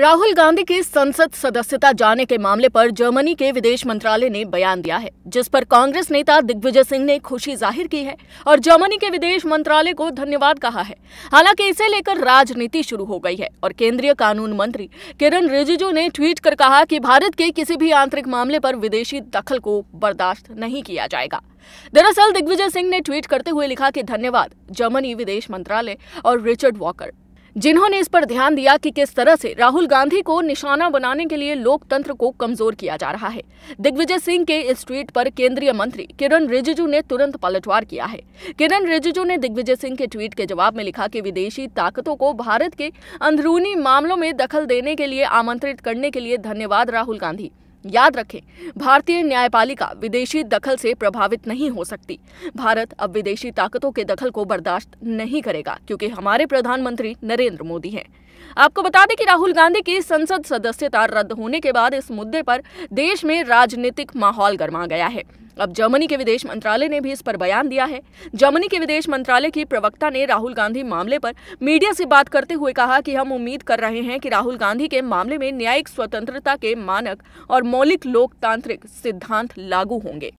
राहुल गांधी की संसद सदस्यता जाने के मामले पर जर्मनी के विदेश मंत्रालय ने बयान दिया है जिस पर कांग्रेस नेता दिग्विजय सिंह ने खुशी जाहिर की है और जर्मनी के विदेश मंत्रालय को धन्यवाद कहा है हालांकि इसे लेकर राजनीति शुरू हो गई है और केंद्रीय कानून मंत्री किरण रिजिजू ने ट्वीट कर कहा कि भारत के किसी भी आंतरिक मामले पर विदेशी दखल को बर्दाश्त नहीं किया जाएगा दरअसल दिग्विजय सिंह ने ट्वीट करते हुए लिखा कि धन्यवाद जर्मनी विदेश मंत्रालय और रिचर्ड वॉकर जिन्होंने इस पर ध्यान दिया कि किस तरह से राहुल गांधी को निशाना बनाने के लिए लोकतंत्र को कमजोर किया जा रहा है दिग्विजय सिंह के इस ट्वीट पर केंद्रीय मंत्री किरण रिजिजू ने तुरंत पलटवार किया है किरण रिजिजू ने दिग्विजय सिंह के ट्वीट के जवाब में लिखा कि विदेशी ताकतों को भारत के अंदरूनी मामलों में दखल देने के लिए आमंत्रित करने के लिए धन्यवाद राहुल गांधी याद रखें भारतीय न्यायपालिका विदेशी दखल से प्रभावित नहीं हो सकती भारत अब विदेशी ताकतों के दखल को बर्दाश्त नहीं करेगा क्योंकि हमारे प्रधानमंत्री नरेंद्र मोदी हैं आपको बता दें कि राहुल गांधी की संसद सदस्यता रद्द होने के बाद इस मुद्दे पर देश में राजनीतिक माहौल गर्मा गया है अब जर्मनी के विदेश मंत्रालय ने भी इस पर बयान दिया है जर्मनी के विदेश मंत्रालय की प्रवक्ता ने राहुल गांधी मामले पर मीडिया से बात करते हुए कहा कि हम उम्मीद कर रहे हैं कि राहुल गांधी के मामले में न्यायिक स्वतंत्रता के मानक और मौलिक लोकतांत्रिक सिद्धांत लागू होंगे